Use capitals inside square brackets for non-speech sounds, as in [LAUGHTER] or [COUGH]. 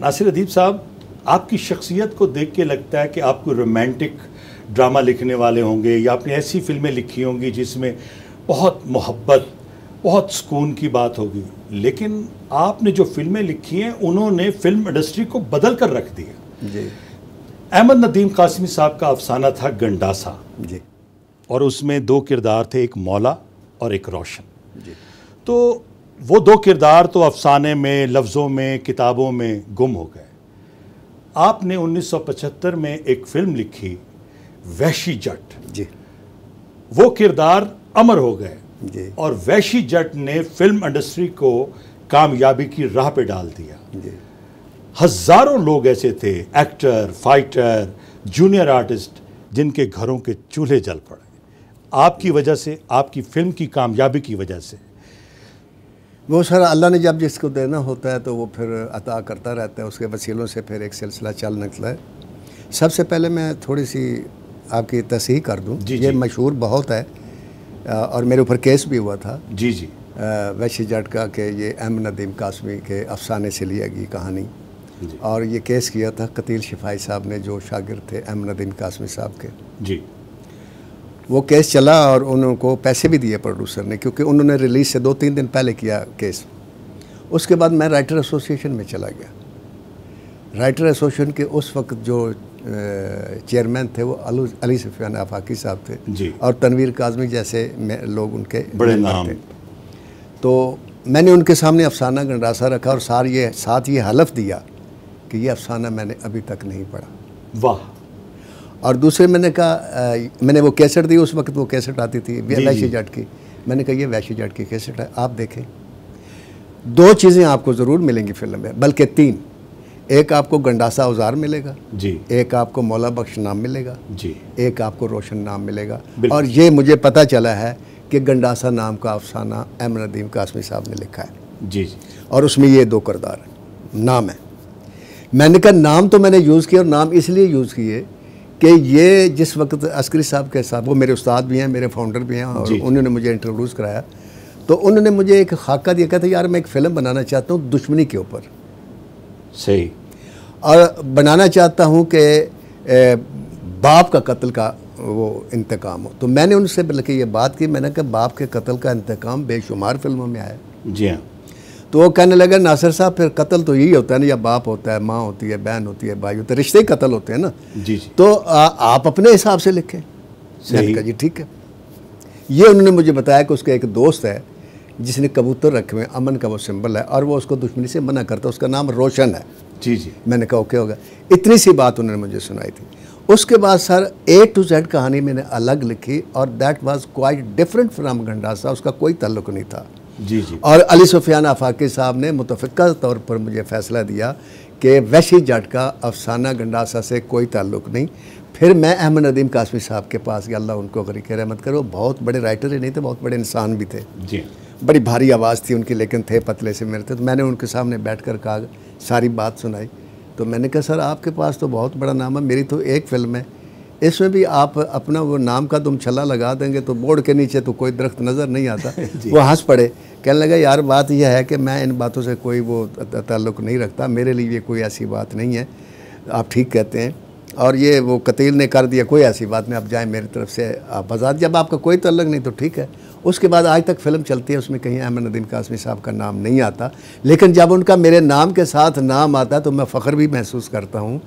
नासिर अदीब साहब आपकी शख्सियत को देख के लगता है कि आप कोई रोमांटिक ड्रामा लिखने वाले होंगे या आपने ऐसी फिल्में लिखी होंगी जिसमें बहुत मोहब्बत बहुत सुकून की बात होगी लेकिन आपने जो फिल्में लिखी हैं उन्होंने फिल्म इंडस्ट्री को बदल कर रख दिया जी अहमद नदीम कासमी साहब का अफसाना था गंडासा जी और उसमें दो किरदार थे एक मौला और एक रोशन जी तो वो दो किरदार तो अफसाने में लफ्ज़ों में किताबों में गुम हो गए आपने 1975 में एक फ़िल्म लिखी वैशी जट जी वो किरदार अमर हो गए जी और वैशी जट ने फिल्म इंडस्ट्री को कामयाबी की राह पे डाल दिया जी हज़ारों लोग ऐसे थे एक्टर फाइटर जूनियर आर्टिस्ट जिनके घरों के चूल्हे जल पड़े आपकी वजह से आपकी फिल्म की कामयाबी की वजह से वो सर अल्लाह ने जब जिसको देना होता है तो वो फिर अता करता रहता है उसके वसीलों से फिर एक सिलसिला चल निकला है सबसे पहले मैं थोड़ी सी आपकी तस्ही कर दूँ ये मशहूर बहुत है और मेरे ऊपर केस भी हुआ था जी जी वैश्य जट का ये एम नदीम कासमी के अफसाने से लिया गई कहानी और ये केस किया था कतील शिफाई साहब ने जो शागिर थे एम नदीम कासमी साहब के जी वो केस चला और उनको पैसे भी दिए प्रोड्यूसर ने क्योंकि उन्होंने रिलीज से दो तीन दिन पहले किया केस उसके बाद मैं राइटर एसोसिएशन में चला गया राइटर एसोसिएशन के उस वक्त जो चेयरमैन थे वो अली सफियान आफाकी साहब थे जी। और तनवीर काजमी जैसे लोग उनके बड़े नाम थे तो मैंने उनके सामने अफसाना गंडासा रखा और सार ये साथ ये हलफ दिया कि ये अफसाना मैंने अभी तक नहीं पढ़ा वाह और दूसरे मैंने कहा मैंने वो कैसेट दी उस वक्त वो कैसेट आती थी वैशी जाट की मैंने कहा ये वैशी जाट की कैसेट है आप देखें दो चीज़ें आपको ज़रूर मिलेंगी फिल्म में बल्कि तीन एक आपको गंडासा औजार मिलेगा जी एक आपको मौला बख्श नाम मिलेगा जी एक आपको रोशन नाम मिलेगा और ये मुझे पता चला है कि गंडासा नाम का अफसाना अहमद नदीम कासमी साहब ने लिखा है जी जी और उसमें ये दो करदार नाम है मैंने कहा नाम तो मैंने यूज़ किया और नाम इसलिए यूज़ किए कि ये जिस वक्त अस्करी साहब के साथ वो मेरे उस्ताद भी हैं मेरे फाउंडर भी हैं और उन्होंने मुझे इंट्रोड्यूस कराया तो उन्होंने मुझे एक खाका दिया कहता यार मैं एक फ़िल्म बनाना चाहता हूँ दुश्मनी के ऊपर सही और बनाना चाहता हूँ कि बाप का कत्ल का वो इंतकाम हो तो मैंने उनसे बल्कि ये बात की मैंने कहा बाप के कत्ल का इंतकाम बेशुमार फिल्मों में आया जी हाँ तो वो कहने लगे नासिर साहब फिर कत्ल तो यही होता है ना या बाप होता है माँ होती है बहन होती है भाई होते है रिश्ते ही कत्ल होते हैं ना जी जी तो आ, आप अपने हिसाब से लिखें सही जी ठीक है ये उन्होंने मुझे बताया कि उसका एक दोस्त है जिसने कबूतर रखे हुए अमन का वो सिंबल है और वो उसको दुश्मनी से मना करता है उसका नाम रोशन है जी जी मैंने कहा ओके होगा इतनी सी बात उन्होंने मुझे सुनाई थी उसके बाद सर ए टू जेड कहानी मैंने अलग लिखी और that was quite different from Gandasa उसका कोई ताल्लुक नहीं था जी जी और अली सुफियान आफाकी साहब ने मुतफ़ा तौर पर मुझे फ़ैसला दिया कि वैशी जट का अफसाना गंडासा से कोई ताल्लुक नहीं फिर मैं अहमद नदीम कासमी साहब के पास गया अल्लाह उनको गरीक रहमत करो बहुत बड़े राइटर ही नहीं थे बहुत बड़े इंसान भी थे जी बड़ी भारी आवाज़ थी उनकी लेकिन थे पतले से मेरे थे तो मैंने उनके सामने बैठ कर कहा सारी बात सुनाई तो मैंने कहा सर आपके पास तो बहुत बड़ा नाम है मेरी तो एक फिल्म है इसमें भी आप अपना वो नाम का तुम छला लगा देंगे तो बोर्ड के नीचे तो कोई दरख्त नज़र नहीं आता [LAUGHS] वो हंस पड़े कहने लगा यार बात यह है कि मैं इन बातों से कोई वो ताल्लुक़ नहीं रखता मेरे लिए ये कोई ऐसी बात नहीं है आप ठीक कहते हैं और ये वो कतील ने कर दिया कोई ऐसी बात नहीं आप जाएँ मेरी तरफ से आप आज़ाद जब आपका कोई तल्लक नहीं तो ठीक है उसके बाद आज तक फिल्म चलती है उसमें कहीं अहमद नदीन कासमी साहब का नाम नहीं आता लेकिन जब उनका मेरे नाम के साथ नाम आता तो मैं फ़ख्र भी महसूस करता हूँ